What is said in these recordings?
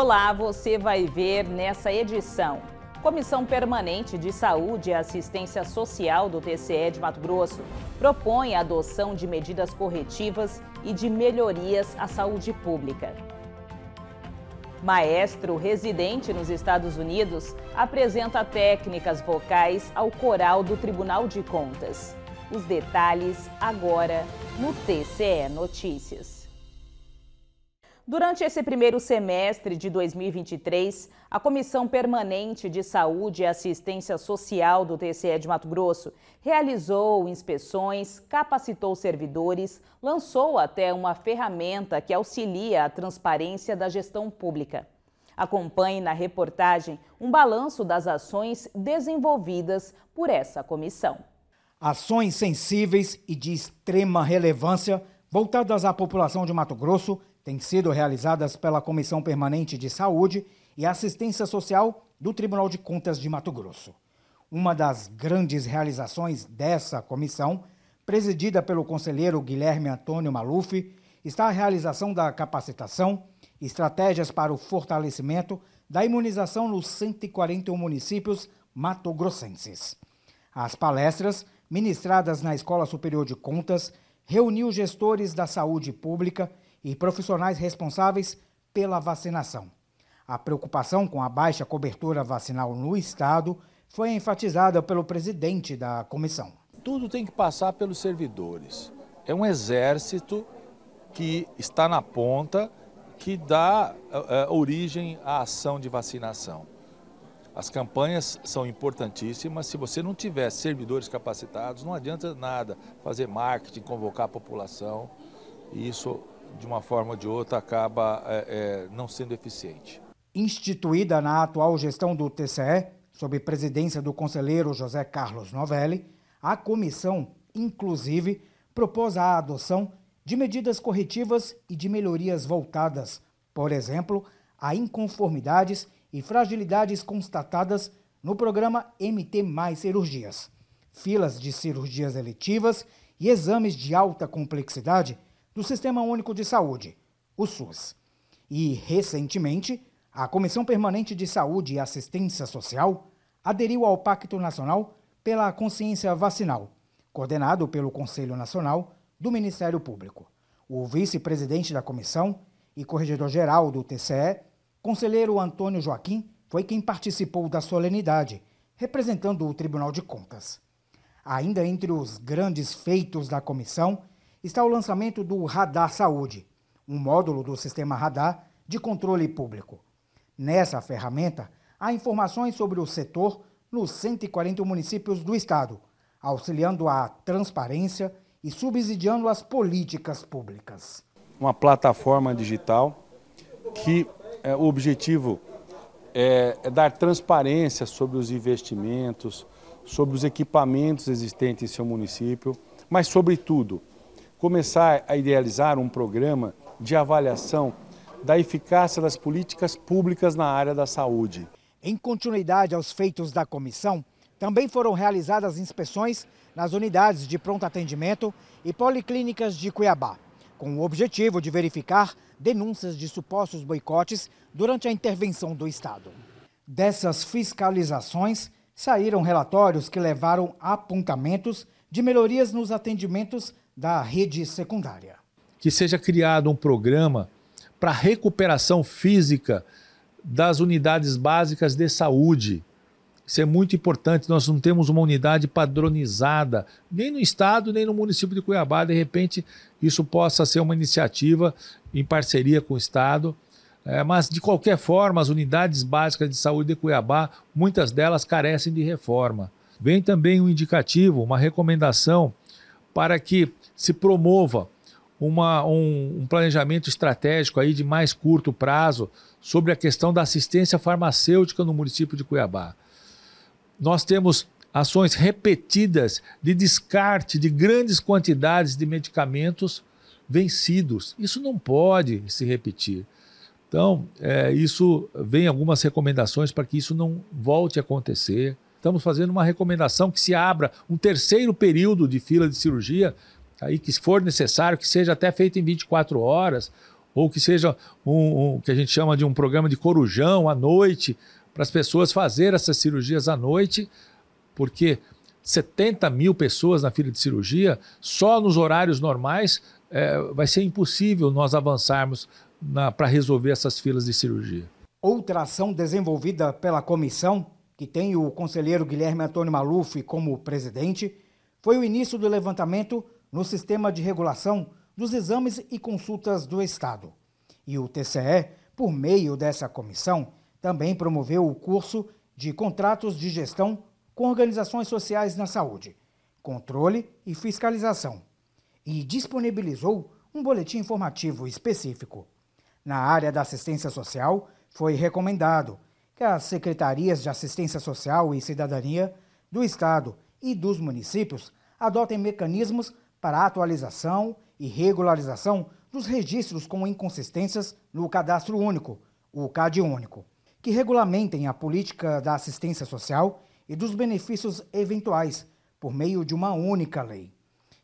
Olá, você vai ver nessa edição. Comissão Permanente de Saúde e Assistência Social do TCE de Mato Grosso propõe a adoção de medidas corretivas e de melhorias à saúde pública. Maestro residente nos Estados Unidos apresenta técnicas vocais ao coral do Tribunal de Contas. Os detalhes agora no TCE Notícias. Durante esse primeiro semestre de 2023, a Comissão Permanente de Saúde e Assistência Social do TCE de Mato Grosso realizou inspeções, capacitou servidores, lançou até uma ferramenta que auxilia a transparência da gestão pública. Acompanhe na reportagem um balanço das ações desenvolvidas por essa comissão. Ações sensíveis e de extrema relevância voltadas à população de Mato Grosso têm sido realizadas pela Comissão Permanente de Saúde e Assistência Social do Tribunal de Contas de Mato Grosso. Uma das grandes realizações dessa comissão, presidida pelo conselheiro Guilherme Antônio Maluf, está a realização da capacitação Estratégias para o Fortalecimento da Imunização nos 141 municípios mato-grossenses. As palestras, ministradas na Escola Superior de Contas, reuniu gestores da saúde pública e profissionais responsáveis pela vacinação. A preocupação com a baixa cobertura vacinal no estado foi enfatizada pelo presidente da comissão. Tudo tem que passar pelos servidores. É um exército que está na ponta, que dá uh, origem à ação de vacinação. As campanhas são importantíssimas. Se você não tiver servidores capacitados, não adianta nada fazer marketing, convocar a população. E isso de uma forma ou de outra, acaba é, é, não sendo eficiente. Instituída na atual gestão do TCE, sob presidência do conselheiro José Carlos Novelli, a comissão, inclusive, propôs a adoção de medidas corretivas e de melhorias voltadas, por exemplo, a inconformidades e fragilidades constatadas no programa MT Mais Cirurgias. Filas de cirurgias eletivas e exames de alta complexidade do Sistema Único de Saúde, o SUS. E, recentemente, a Comissão Permanente de Saúde e Assistência Social aderiu ao Pacto Nacional pela Consciência Vacinal, coordenado pelo Conselho Nacional do Ministério Público. O vice-presidente da comissão e corregedor-geral do TCE, conselheiro Antônio Joaquim, foi quem participou da solenidade, representando o Tribunal de Contas. Ainda entre os grandes feitos da comissão está o lançamento do Radar Saúde, um módulo do sistema Radar de controle público. Nessa ferramenta, há informações sobre o setor nos 140 municípios do estado, auxiliando a transparência e subsidiando as políticas públicas. Uma plataforma digital que é, o objetivo é, é dar transparência sobre os investimentos, sobre os equipamentos existentes em seu município, mas, sobretudo, começar a idealizar um programa de avaliação da eficácia das políticas públicas na área da saúde. Em continuidade aos feitos da comissão, também foram realizadas inspeções nas unidades de pronto atendimento e policlínicas de Cuiabá, com o objetivo de verificar denúncias de supostos boicotes durante a intervenção do Estado. Dessas fiscalizações, saíram relatórios que levaram a apontamentos de melhorias nos atendimentos da rede secundária. Que seja criado um programa para recuperação física das unidades básicas de saúde. Isso é muito importante. Nós não temos uma unidade padronizada, nem no estado, nem no município de Cuiabá. De repente, isso possa ser uma iniciativa em parceria com o estado. É, mas, de qualquer forma, as unidades básicas de saúde de Cuiabá, muitas delas carecem de reforma. Vem também um indicativo, uma recomendação para que se promova uma, um, um, planejamento estratégico aí de mais curto prazo sobre a questão da assistência farmacêutica no município de Cuiabá. Nós temos ações repetidas de descarte de grandes quantidades de medicamentos vencidos. Isso não pode se repetir. Então, é, isso vem algumas recomendações para que isso não volte a acontecer. Estamos fazendo uma recomendação que se abra um terceiro período de fila de cirurgia, aí que for necessário, que seja até feito em 24 horas, ou que seja um, um que a gente chama de um programa de corujão à noite, para as pessoas fazer essas cirurgias à noite, porque 70 mil pessoas na fila de cirurgia, só nos horários normais, é, vai ser impossível nós avançarmos para resolver essas filas de cirurgia. Outra ação desenvolvida pela comissão que tem o conselheiro Guilherme Antônio Maluf como presidente, foi o início do levantamento no sistema de regulação dos exames e consultas do Estado. E o TCE, por meio dessa comissão, também promoveu o curso de contratos de gestão com organizações sociais na saúde, controle e fiscalização, e disponibilizou um boletim informativo específico. Na área da assistência social, foi recomendado que as secretarias de assistência social e cidadania do Estado e dos municípios adotem mecanismos para atualização e regularização dos registros com inconsistências no Cadastro Único, o CAD Único, que regulamentem a política da assistência social e dos benefícios eventuais por meio de uma única lei,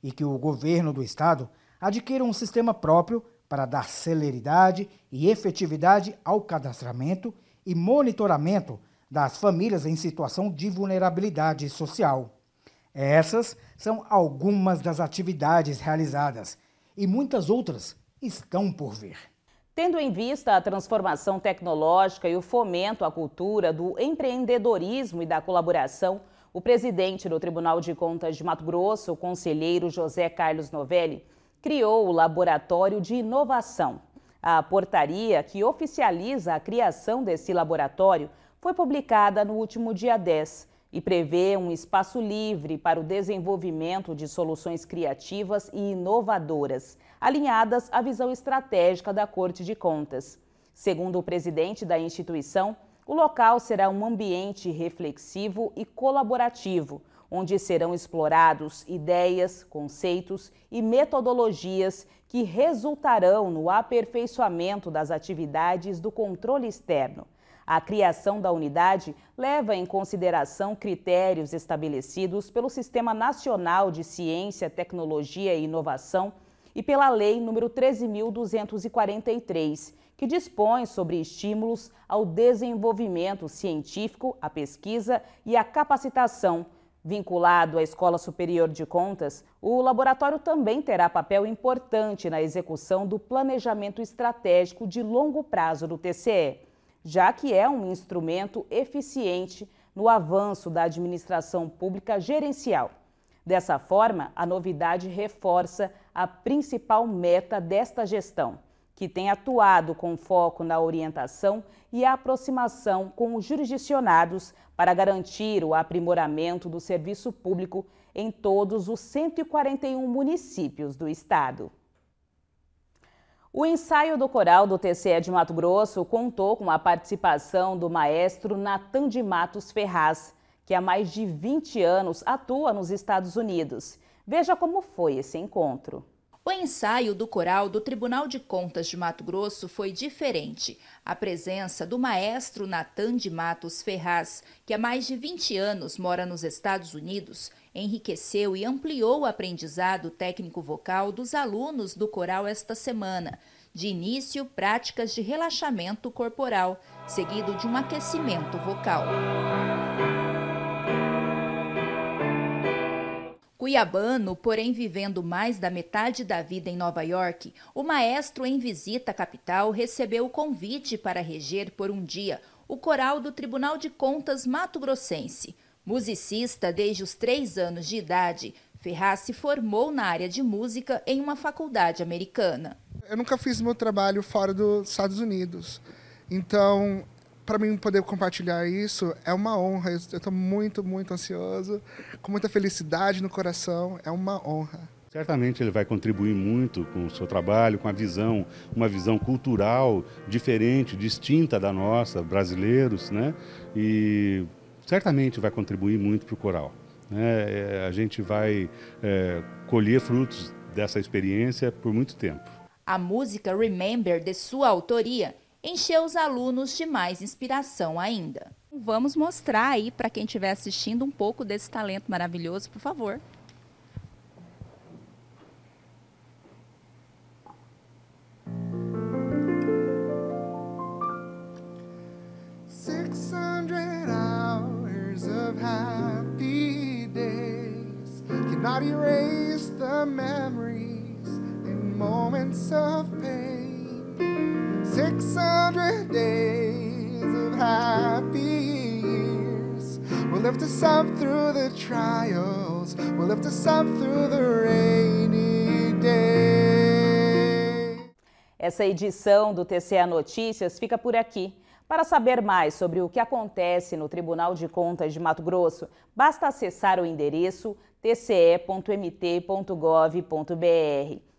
e que o governo do Estado adquira um sistema próprio para dar celeridade e efetividade ao cadastramento e monitoramento das famílias em situação de vulnerabilidade social. Essas são algumas das atividades realizadas e muitas outras estão por vir. Tendo em vista a transformação tecnológica e o fomento à cultura do empreendedorismo e da colaboração, o presidente do Tribunal de Contas de Mato Grosso, o conselheiro José Carlos Novelli, criou o Laboratório de Inovação, a portaria que oficializa a criação desse laboratório foi publicada no último dia 10 e prevê um espaço livre para o desenvolvimento de soluções criativas e inovadoras, alinhadas à visão estratégica da Corte de Contas. Segundo o presidente da instituição, o local será um ambiente reflexivo e colaborativo, onde serão explorados ideias, conceitos e metodologias que resultarão no aperfeiçoamento das atividades do controle externo. A criação da unidade leva em consideração critérios estabelecidos pelo Sistema Nacional de Ciência, Tecnologia e Inovação e pela Lei nº 13.243, que dispõe sobre estímulos ao desenvolvimento científico, à pesquisa e à capacitação Vinculado à Escola Superior de Contas, o laboratório também terá papel importante na execução do planejamento estratégico de longo prazo do TCE, já que é um instrumento eficiente no avanço da administração pública gerencial. Dessa forma, a novidade reforça a principal meta desta gestão que tem atuado com foco na orientação e aproximação com os jurisdicionados para garantir o aprimoramento do serviço público em todos os 141 municípios do estado. O ensaio do coral do TCE de Mato Grosso contou com a participação do maestro Natan de Matos Ferraz, que há mais de 20 anos atua nos Estados Unidos. Veja como foi esse encontro. O ensaio do coral do Tribunal de Contas de Mato Grosso foi diferente. A presença do maestro Natan de Matos Ferraz, que há mais de 20 anos mora nos Estados Unidos, enriqueceu e ampliou o aprendizado técnico vocal dos alunos do coral esta semana. De início, práticas de relaxamento corporal, seguido de um aquecimento vocal. Cuiabano, porém vivendo mais da metade da vida em Nova York, o maestro em visita à capital recebeu o convite para reger por um dia o coral do Tribunal de Contas Mato Grossense. Musicista desde os três anos de idade, Ferraz se formou na área de música em uma faculdade americana. Eu nunca fiz meu trabalho fora dos Estados Unidos. Então, para mim poder compartilhar isso é uma honra. Eu estou muito, muito ansioso, com muita felicidade no coração. É uma honra. Certamente ele vai contribuir muito com o seu trabalho, com a visão, uma visão cultural diferente, distinta da nossa, brasileiros, né? E certamente vai contribuir muito para o coral. Né? É, a gente vai é, colher frutos dessa experiência por muito tempo. A música Remember, de sua autoria, encheu os alunos de mais inspiração ainda. Vamos mostrar aí para quem estiver assistindo um pouco desse talento maravilhoso, por favor. Six erase. through the trials. We'll lift us up through the rainy day. Essa edição do TCA Notícias fica por aqui. Para saber mais sobre o que acontece no Tribunal de Contas de Mato Grosso, basta acessar o endereço tce.mt.gov.br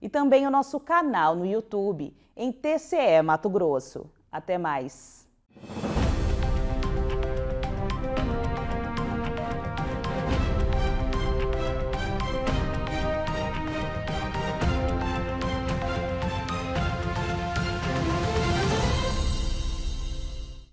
e também o nosso canal no YouTube, em TCE Mato Grosso. Até mais!